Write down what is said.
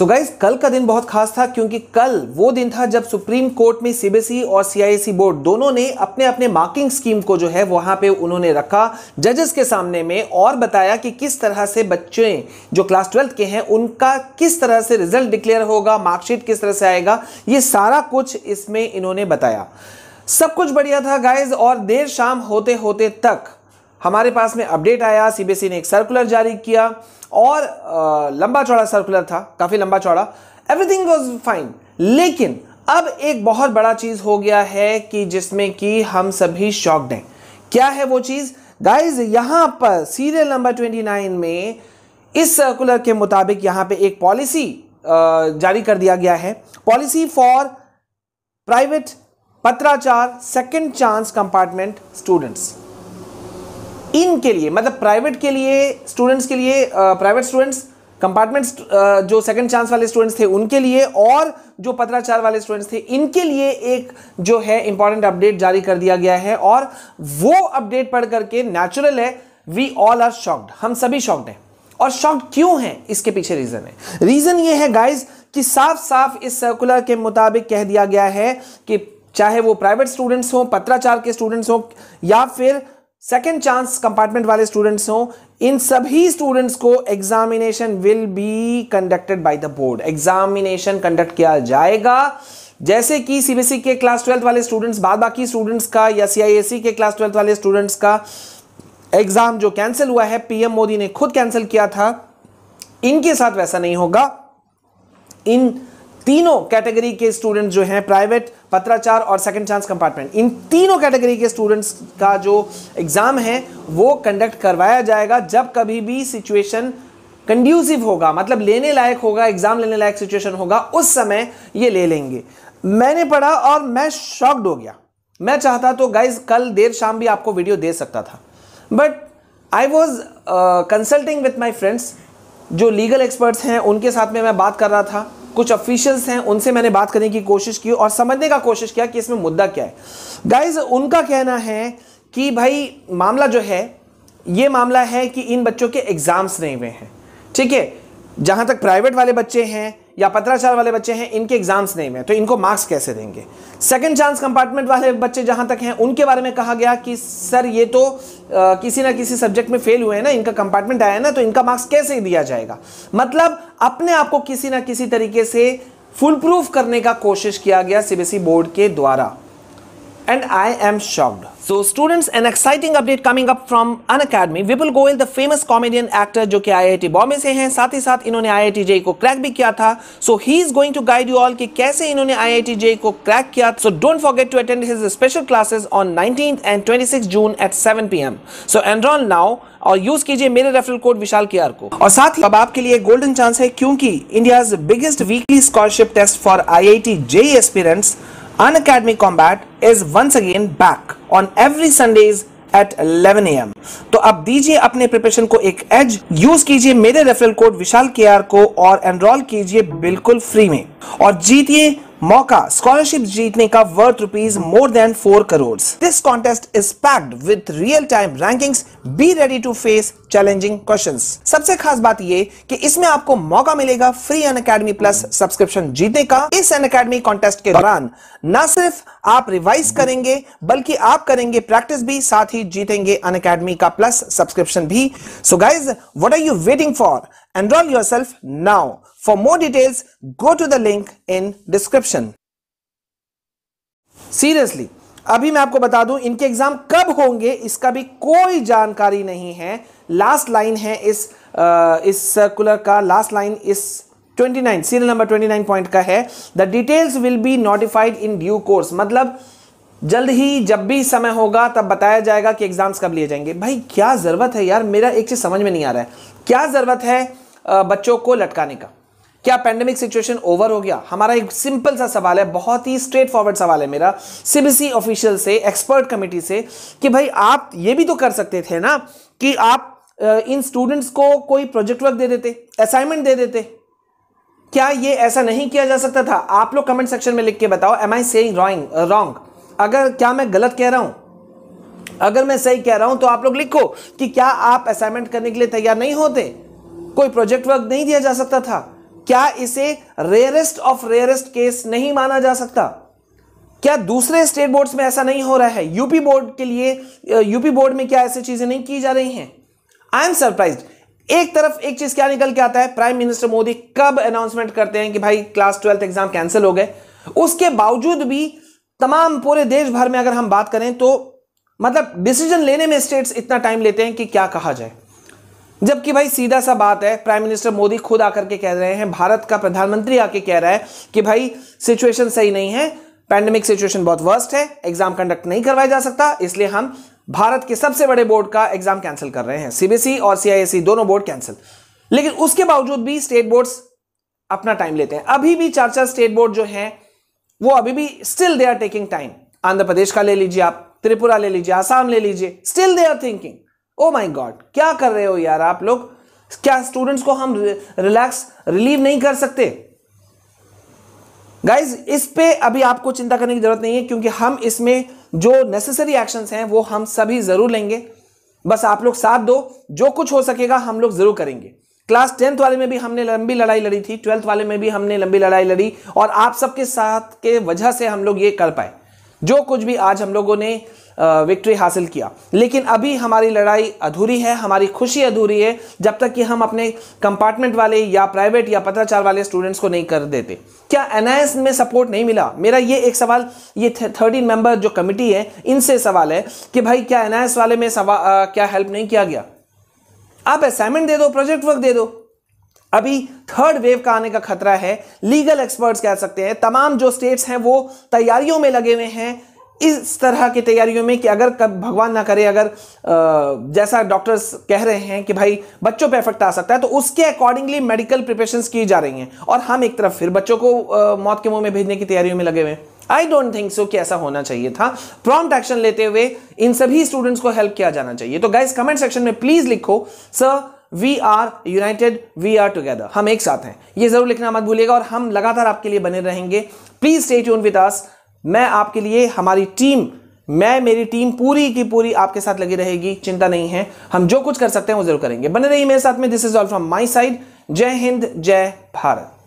सो so guys कल का दिन बहुत खास था क्योंकि कल वो दिन था जब सुप्रीम कोर्ट में सीबीएसई और सीआईएसई बोर्ड दोनों ने अपने अपने मार्किंग स्कीम को जो है वहां पे उन्होंने रखा जजेस के सामने में और बताया कि किस तरह से बच्चे जो क्लास ट्वेल्थ के हैं उनका किस तरह से रिजल्ट डिक्लेयर होगा मार्कशीट किस तरह से आएगा ये सारा कुछ इसमें इन्होंने बताया सब कुछ बढ़िया था गाइज और देर शाम होते होते तक हमारे पास में अपडेट आया सीबीएसई e ने एक सर्कुलर जारी किया और आ, लंबा चौड़ा सर्कुलर था काफ़ी लंबा चौड़ा एवरीथिंग वॉज फाइन लेकिन अब एक बहुत बड़ा चीज़ हो गया है कि जिसमें कि हम सभी शॉक्ड हैं क्या है वो चीज़ गाइज यहां पर सीरियल नंबर 29 में इस सर्कुलर के मुताबिक यहाँ पे एक पॉलिसी जारी कर दिया गया है पॉलिसी फॉर प्राइवेट पत्राचार सेकंड चांस कंपार्टमेंट स्टूडेंट्स इनके लिए मतलब प्राइवेट के लिए स्टूडेंट्स के लिए प्राइवेट स्टूडेंट्स कंपार्टमेंट्स जो सेकंड चांस वाले स्टूडेंट्स थे उनके लिए और जो पत्राचार वाले स्टूडेंट्स थे इनके लिए एक जो है इंपॉर्टेंट अपडेट जारी कर दिया गया है और वो अपडेट पढ़ करके नेचुरल है वी ऑल आर शॉक्ड हम सभी शॉक्ड हैं और शॉक्ड क्यों हैं इसके पीछे रीज़न है रीज़न ये है गाइज कि साफ साफ इस सर्कुलर के मुताबिक कह दिया गया है कि चाहे वो प्राइवेट स्टूडेंट्स हों पत्राचार के स्टूडेंट्स हों या फिर सेकेंड चांस कंपार्टमेंट वाले स्टूडेंट्स हो इन सभी स्टूडेंट्स को examination will be conducted by the board examination conduct किया जाएगा जैसे कि सीबीएसई e के क्लास ट्वेल्थ वाले स्टूडेंट्स बाद बाकी स्टूडेंट्स का या सीआईएसई के क्लास ट्वेल्थ वाले स्टूडेंट्स का एग्जाम जो कैंसिल हुआ है पीएम मोदी ने खुद कैंसिल किया था इनके साथ वैसा नहीं होगा इन तीनों कैटेगरी के स्टूडेंट जो हैं प्राइवेट पत्राचार और सेकंड चांस कंपार्टमेंट इन तीनों कैटेगरी के स्टूडेंट्स का जो एग्ज़ाम है वो कंडक्ट करवाया जाएगा जब कभी भी सिचुएशन कंड्यूसिव होगा मतलब लेने लायक होगा एग्ज़ाम लेने लायक सिचुएशन होगा उस समय ये ले लेंगे मैंने पढ़ा और मैं शॉक्ड हो गया मैं चाहता तो गाइज कल देर शाम भी आपको वीडियो दे सकता था but I was consulting with my friends जो लीगल एक्सपर्ट्स हैं उनके साथ में मैं बात कर रहा था कुछ ऑफिशियल्स हैं उनसे मैंने बात करने की कोशिश की और समझने का कोशिश किया कि इसमें मुद्दा क्या है गाइज उनका कहना है कि भाई मामला जो है ये मामला है कि इन बच्चों के एग्ज़ाम्स नहीं हुए हैं ठीक है जहां तक प्राइवेट वाले बच्चे हैं या पत्राचार वाले बच्चे हैं इनके एग्जाम्स नहीं है तो इनको मार्क्स कैसे देंगे सेकंड चांस कंपार्टमेंट वाले बच्चे जहां तक हैं उनके बारे में कहा गया कि सर ये तो आ, किसी ना किसी सब्जेक्ट में फेल हुए हैं ना इनका कंपार्टमेंट आया है ना तो इनका मार्क्स कैसे दिया जाएगा मतलब अपने आप को किसी ना किसी तरीके से फुल प्रूफ करने का कोशिश किया गया सीबीएसई बोर्ड e के द्वारा and I am shocked. So students, an exciting update coming up from An Academy. Vipul Goyal, the famous comedian actor जो कि IIT बॉम्बे से हैं साथ ही साथ इन्होंने IIT JEE को क्रैक भी किया था so he is going to guide you all कि कैसे इन्होंने IIT JEE को क्रैक किया so don't forget to attend his special classes on 19th and 26 June at 7 PM so enroll now और यूज कीजिए मेरे रेफरल कोड विशाल के को और साथ ही अब आपके लिए गोल्डन चांस है क्योंकि India biggest weekly scholarship test for I I T JEE aspirants Unacademy combat is once again back on every Sundays at 11 AM तो अब दीजिए अपने प्रिपरेशन को एक एज यूज कीजिए मेरे रेफरल कोड विशाल के को और एनरोल कीजिए बिल्कुल फ्री में और जीतिए मौका स्कॉलरशिप जीतने का worth rupees more than four crore this contest is packed with real time ranking be ready to face challenging question सबसे खास बात ये कि इसमें आपको मौका मिलेगा free Unacademy plus subscription जीतने का इस अन अकेडमी कॉन्टेस्ट के दौरान न सिर्फ आप रिवाइज करेंगे बल्कि आप करेंगे प्रैक्टिस भी साथ ही जीतेंगे अन अकेडमी का प्लस सब्सक्रिप्शन भी so guys what are you waiting for Enroll yourself now. For more details, go to the link in description. Seriously अभी मैं आपको बता दूं इनके एग्जाम कब होंगे इसका भी कोई जानकारी नहीं है लास्ट लाइन है इस आ, इस सर्कुलर का लास्ट लाइन इस 29 सीरियल नंबर 29 पॉइंट का है the details will be notified in due course मतलब जल्द ही जब भी समय होगा तब बताया जाएगा कि एग्जाम्स कब लिए जाएंगे भाई क्या ज़रूरत है यार मेरा एक चीज़ समझ में नहीं आ रहा है क्या ज़रूरत है बच्चों को लटकाने का क्या पैंडेमिक सिचुएशन ओवर हो गया हमारा एक सिंपल सा सवाल है बहुत ही स्ट्रेट फॉरवर्ड सवाल है मेरा सीबीसी ऑफिशियल से एक्सपर्ट कमेटी से कि भाई आप ये भी तो कर सकते थे ना कि आप इन स्टूडेंट्स को कोई प्रोजेक्ट वर्क दे देते असाइनमेंट दे देते क्या ये ऐसा नहीं किया जा सकता था आप लोग कमेंट सेक्शन में लिख के बताओ am I saying rowing wrong अगर क्या मैं गलत कह रहा हूं अगर मैं सही कह रहा हूं तो आप लोग लिखो कि क्या आप असाइनमेंट करने के लिए तैयार नहीं होते कोई प्रोजेक्ट वर्क नहीं दिया जा सकता था क्या इसे रेयरेस्ट ऑफ रेयरेस्ट केस नहीं माना जा सकता क्या दूसरे स्टेट बोर्ड्स में ऐसा नहीं हो रहा है यूपी बोर्ड के लिए यूपी uh, बोर्ड में क्या ऐसी चीजें नहीं की जा रही हैं आई एम सरप्राइज एक तरफ एक चीज क्या निकल के आता है प्राइम मिनिस्टर मोदी कब अनाउंसमेंट करते हैं कि भाई क्लास ट्वेल्थ एग्जाम कैंसिल हो गए उसके बावजूद भी तमाम पूरे देश भर में अगर हम बात करें तो मतलब डिसीजन लेने में स्टेट्स इतना टाइम लेते हैं कि क्या कहा जाए जबकि भाई सीधा सा बात है प्राइम मिनिस्टर मोदी खुद आकर के कह रहे हैं भारत का प्रधानमंत्री आके कह रहा है कि भाई सिचुएशन सही नहीं है पैंडेमिक सिचुएशन बहुत वर्स्ट है एग्जाम कंडक्ट नहीं करवाया जा सकता इसलिए हम भारत के सबसे बड़े बोर्ड का एग्जाम कैंसिल कर रहे हैं सीबीएसई और सीआईएसई e दोनों बोर्ड कैंसिल लेकिन उसके बावजूद भी स्टेट बोर्ड्स अपना टाइम लेते हैं अभी भी चार चार स्टेट बोर्ड जो हैं वो अभी भी still they are taking time Andhra Pradesh का ले लीजिए आप त्रिपुरा ले लीजिए आसाम ले लीजिए still they are thinking oh my god क्या कर रहे हो यार आप लोग क्या स्टूडेंट्स को हम रिलैक्स रिलीव नहीं कर सकते गाइज इस पे अभी आपको चिंता करने की जरूरत नहीं है क्योंकि हम इसमें जो नेसेसरी एक्शंस हैं वो हम सभी जरूर लेंगे बस आप लोग साथ दो जो कुछ हो सकेगा हम लोग जरूर करेंगे क्लास टेंथ वाले में भी हमने लंबी लड़ाई लड़ी थी ट्वेल्थ वाले में भी हमने लंबी लड़ाई लड़ी और आप सबके साथ के वजह से हम लोग ये कर पाए जो कुछ भी आज हम लोगों ने विक्ट्री हासिल किया लेकिन अभी हमारी लड़ाई अधूरी है हमारी खुशी अधूरी है जब तक कि हम अपने कंपार्टमेंट वाले या प्राइवेट या पत्राचार वाले स्टूडेंट्स को नहीं कर देते क्या एन में सपोर्ट नहीं मिला मेरा ये एक सवाल ये थर्टीन मेंबर जो कमिटी है इनसे सवाल है कि भाई क्या एन वाले में सवा, आ, क्या हेल्प नहीं किया गया आप असाइनमेंट दे दो प्रोजेक्ट वर्क दे दो अभी थर्ड वेव का आने का खतरा है लीगल एक्सपर्ट्स कह सकते हैं तमाम जो स्टेट्स हैं वो तैयारियों में लगे हुए हैं इस तरह की तैयारियों में कि अगर कब भगवान ना करे अगर जैसा डॉक्टर्स कह रहे हैं कि भाई बच्चों पे इफेक्ट आ सकता है तो उसके अकॉर्डिंगली मेडिकल प्रिपरेशन की जा रही हैं और हम एक तरफ फिर बच्चों को मौत के मुंह में भेजने की तैयारियों में लगे हुए हैं आई डोंट थिंक सो कि ऐसा होना चाहिए था प्रॉम्प्ट एक्शन लेते हुए इन सभी स्टूडेंट्स को हेल्प किया जाना चाहिए तो गाइज कमेंट सेक्शन में प्लीज लिखो sir we are united we are together हम एक साथ हैं ये जरूर लिखना मत भूलिएगा और हम लगातार आपके लिए बने रहेंगे please stay tune with us मैं आपके लिए हमारी टीम मैं मेरी टीम पूरी की पूरी आपके साथ लगी रहेगी चिंता नहीं है हम जो कुछ कर सकते हैं वो जरूर करेंगे बने रहिए मेरे साथ में this is all from my side जय हिंद जय भारत